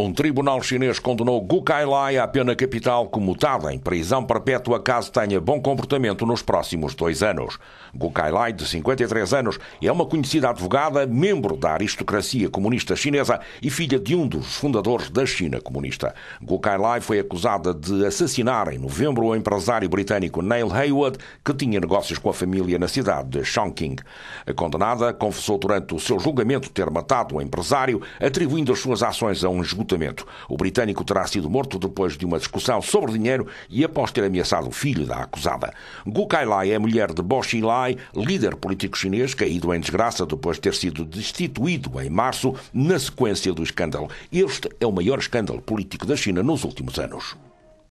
Um tribunal chinês condenou Gu Kailai à pena capital comutada em prisão perpétua caso tenha bom comportamento nos próximos dois anos. Gu Kailai, de 53 anos, é uma conhecida advogada, membro da aristocracia comunista chinesa e filha de um dos fundadores da China comunista. Gu Kailai foi acusada de assassinar em novembro o empresário britânico Neil Haywood, que tinha negócios com a família na cidade de Chongqing. A condenada confessou durante o seu julgamento ter matado o empresário, atribuindo as suas ações a um esgotamento sepultamento. O britânico terá sido morto depois de uma discussão sobre dinheiro e após ter ameaçado o filho da acusada. Gu Kailai é mulher de Bo Xilai, líder político chinês caído em desgraça depois de ter sido destituído em março na sequência do escândalo. Este é o maior escândalo político da China nos últimos anos.